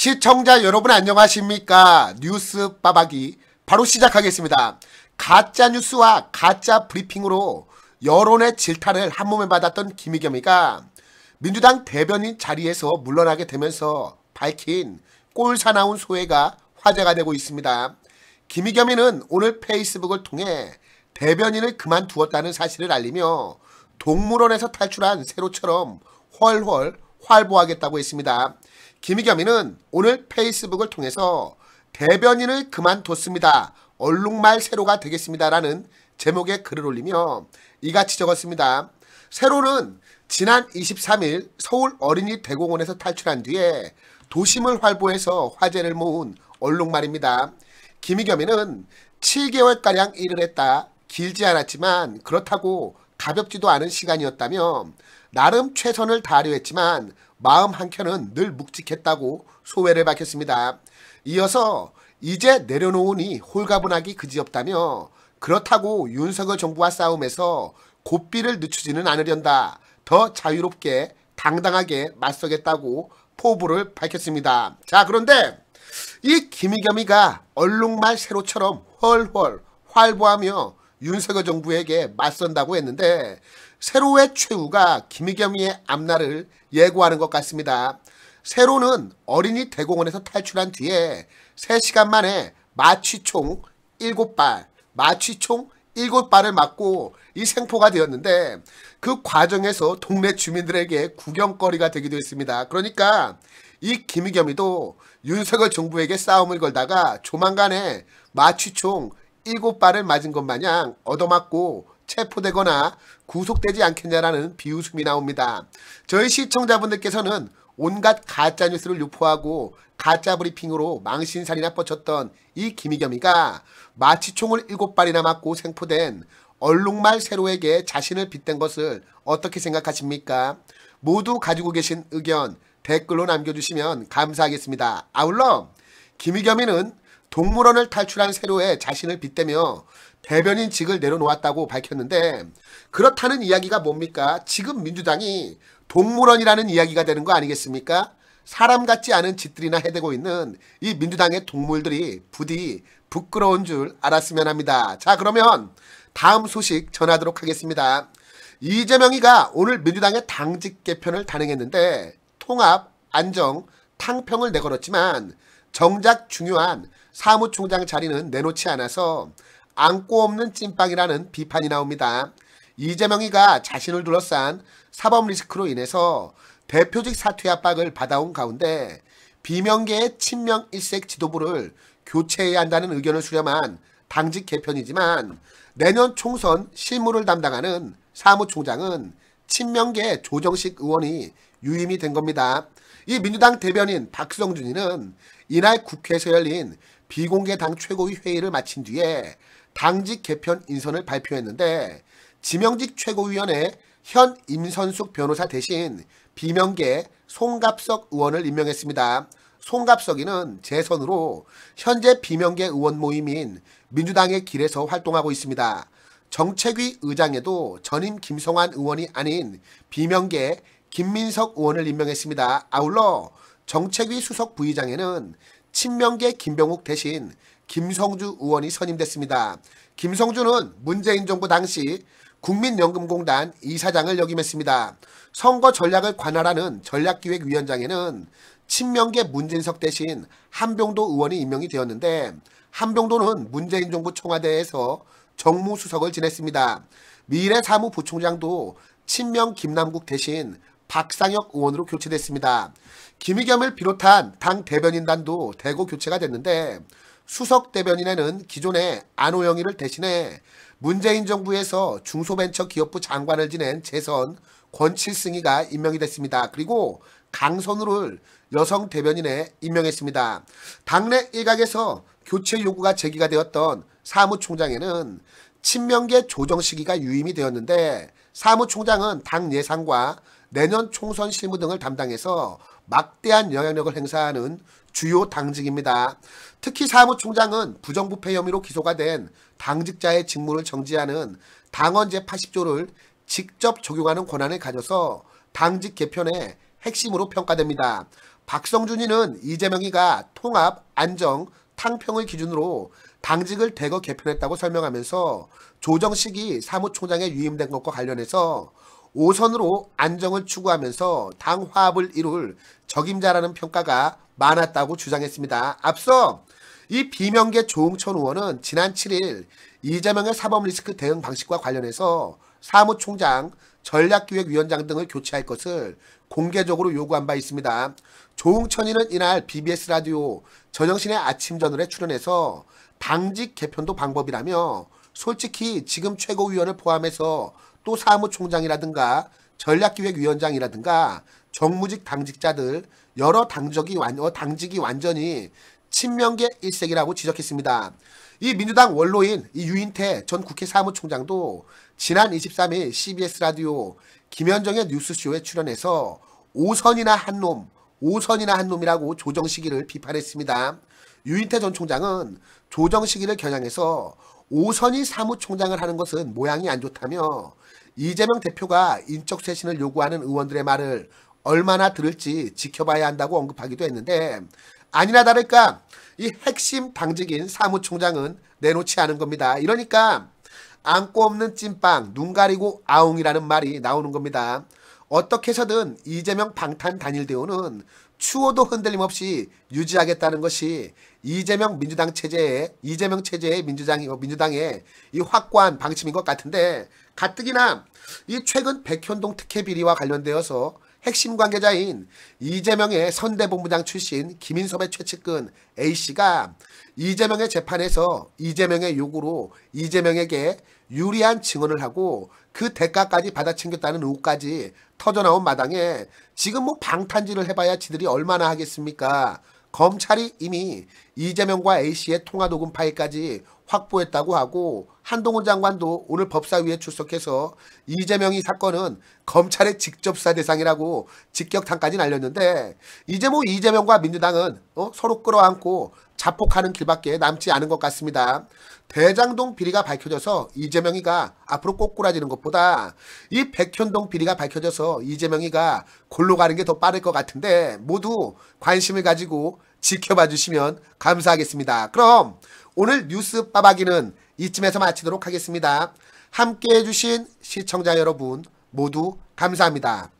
시청자 여러분 안녕하십니까 뉴스 빠박이 바로 시작하겠습니다 가짜 뉴스와 가짜 브리핑으로 여론의 질타를 한몸에 받았던 김의겸이가 민주당 대변인 자리에서 물러나게 되면서 밝힌 꼴사나운 소회가 화제가 되고 있습니다 김의겸이는 오늘 페이스북을 통해 대변인을 그만두었다는 사실을 알리며 동물원에서 탈출한 새로처럼 훨훨 활보하겠다고 했습니다. 김희겸이는 오늘 페이스북을 통해서 대변인을 그만뒀습니다. 얼룩말 새로가 되겠습니다라는 제목의 글을 올리며 이같이 적었습니다. 세로는 지난 23일 서울 어린이 대공원에서 탈출한 뒤에 도심을 활보해서 화제를 모은 얼룩말입니다. 김희겸이는 7개월가량 일을 했다. 길지 않았지만 그렇다고 가볍지도 않은 시간이었다며 나름 최선을 다하려 했지만 마음 한켠은 늘 묵직했다고 소회를 밝혔습니다. 이어서 이제 내려놓으니 홀가분하기 그지없다며 그렇다고 윤석열 정부와 싸움에서 고삐를 늦추지는 않으련다. 더 자유롭게 당당하게 맞서겠다고 포부를 밝혔습니다. 자 그런데 이 김희겸이가 얼룩말 세로처럼 헐헐 활보하며 윤석열 정부에게 맞선다고 했는데 새로의 최후가 김희겸의 앞날을 예고하는 것 같습니다. 세로는 어린이 대공원에서 탈출한 뒤에 3시간 만에 마취총 7발, 마취총 7발을 맞고 이 생포가 되었는데 그 과정에서 동네 주민들에게 구경거리가 되기도 했습니다. 그러니까 이 김의겸이도 윤석열 정부에게 싸움을 걸다가 조만간에 마취총 7 발을 맞은 것 마냥 얻어맞고 체포되거나 구속되지 않겠냐라는 비웃음이 나옵니다. 저희 시청자분들께서는 온갖 가짜 뉴스를 유포하고 가짜 브리핑으로 망신살이나 뻗쳤던 이 김희겸이가 마치 총을 일 발이나 맞고 생포된 얼룩말 세로에게 자신을 빗댄 것을 어떻게 생각하십니까? 모두 가지고 계신 의견 댓글로 남겨주시면 감사하겠습니다. 아울러 김희겸이는 동물원을 탈출한 세로에 자신을 빗대며 대변인직을 내려놓았다고 밝혔는데 그렇다는 이야기가 뭡니까? 지금 민주당이 동물원이라는 이야기가 되는 거 아니겠습니까? 사람 같지 않은 짓들이나 해대고 있는 이 민주당의 동물들이 부디 부끄러운 줄 알았으면 합니다. 자 그러면 다음 소식 전하도록 하겠습니다. 이재명이가 오늘 민주당의 당직 개편을 단행했는데 통합, 안정, 탕평을 내걸었지만 정작 중요한 사무총장 자리는 내놓지 않아서 안고 없는 찐빵이라는 비판이 나옵니다. 이재명이가 자신을 둘러싼 사법 리스크로 인해서 대표직 사퇴 압박을 받아온 가운데 비명계의 친명 일색 지도부를 교체해야 한다는 의견을 수렴한 당직 개편이지만 내년 총선 실무를 담당하는 사무총장은 친명계 조정식 의원이 유임이 된 겁니다. 이 민주당 대변인 박성준이는 이날 국회에서 열린 비공개 당 최고위 회의를 마친 뒤에 당직 개편 인선을 발표했는데 지명직 최고위원회 현 임선숙 변호사 대신 비명계 송갑석 의원을 임명했습니다. 송갑석이는 재선으로 현재 비명계 의원 모임인 민주당의 길에서 활동하고 있습니다. 정책위 의장에도 전임 김성환 의원이 아닌 비명계 김민석 의원을 임명했습니다. 아울러 정책위 수석 부의장에는 친명계 김병욱 대신 김성주 의원이 선임됐습니다. 김성주는 문재인 정부 당시 국민연금공단 이사장을 역임했습니다. 선거 전략을 관할하는 전략기획위원장에는 친명계 문진석 대신 한병도 의원이 임명이 되었는데 한병도는 문재인 정부 청와대에서 정무수석을 지냈습니다. 미래 사무부총장도 친명 김남국 대신 박상혁 의원으로 교체됐습니다. 김의겸을 비롯한 당 대변인단도 대거 교체가 됐는데 수석 대변인에는 기존의 안호영이를 대신해 문재인 정부에서 중소벤처기업부 장관을 지낸 재선 권칠승이가 임명이 됐습니다. 그리고 강선우를 여성 대변인에 임명했습니다. 당내 일각에서 교체 요구가 제기가 되었던 사무총장에는 친명계 조정 시기가 유임이 되었는데 사무총장은 당 예산과 내년 총선 실무 등을 담당해서 막대한 영향력을 행사하는 주요 당직입니다. 특히 사무총장은 부정부패 혐의로 기소가 된 당직자의 직무를 정지하는 당원제 80조를 직접 적용하는 권한을 가져서 당직 개편의 핵심으로 평가됩니다. 박성준이는 이재명이가 통합, 안정, 탕평을 기준으로 당직을 대거 개편했다고 설명하면서 조정식이 사무총장에 위임된 것과 관련해서 5선으로 안정을 추구하면서 당 화합을 이룰 적임자라는 평가가 많았다고 주장했습니다. 앞서 이 비명계 조응천 의원은 지난 7일 이재명의 사법 리스크 대응 방식과 관련해서 사무총장, 전략기획위원장 등을 교체할 것을 공개적으로 요구한 바 있습니다. 조응천이는 이날 BBS 라디오 전영신의 아침저널에 출연해서 당직 개편도 방법이라며 솔직히 지금 최고위원을 포함해서 또 사무총장이라든가 전략기획위원장이라든가 정무직 당직자들 여러 당적이 완, 어, 당직이 완전히 친명계 일색이라고 지적했습니다. 이 민주당 원로인 이 유인태 전 국회 사무총장도 지난 23일 CBS 라디오 김현정의 뉴스쇼에 출연해서 오선이나 한놈 오선이나 한 놈이라고 조정 시기를 비판했습니다. 유인태 전 총장은 조정 시기를 겨냥해서 오선이 사무총장을 하는 것은 모양이 안 좋다며 이재명 대표가 인적 쇄신을 요구하는 의원들의 말을 얼마나 들을지 지켜봐야 한다고 언급하기도 했는데 아니나 다를까 이 핵심 당직인 사무총장은 내놓지 않은 겁니다. 이러니까 안고 없는 찐빵, 눈 가리고 아웅이라는 말이 나오는 겁니다. 어떻게 해서든 이재명 방탄 단일 대우는 추호도 흔들림 없이 유지하겠다는 것이 이재명 민주당 체제의 이재명 체제의 민주당 민주당의 이 확고한 방침인 것 같은데 가뜩이나 이 최근 백현동 특혜 비리와 관련되어서 핵심 관계자인 이재명의 선대본부장 출신 김인섭의 최측근 A씨가 이재명의 재판에서 이재명의 요구로 이재명에게 유리한 증언을 하고 그 대가까지 받아챙겼다는 의혹까지 터져나온 마당에 지금 뭐 방탄질을 해봐야 지들이 얼마나 하겠습니까? 검찰이 이미 이재명과 A씨의 통화 녹음 파일까지 확보했다고 하고 한동훈 장관도 오늘 법사위에 출석해서 이재명이 사건은 검찰의 직접사 대상이라고 직격탄까지 날렸는데 이제 뭐 이재명과 민주당은 어? 서로 끌어안고 자폭하는 길밖에 남지 않은 것 같습니다. 대장동 비리가 밝혀져서 이재명이가 앞으로 꼬꾸라지는 것보다 이 백현동 비리가 밝혀져서 이재명이가 골로 가는 게 더 빠를 것 같은데 모두 관심을 가지고 지켜봐 주시면 감사하겠습니다. 그럼 오늘 뉴스 빠박이는 이쯤에서 마치도록 하겠습니다. 함께 해주신 시청자 여러분 모두 감사합니다.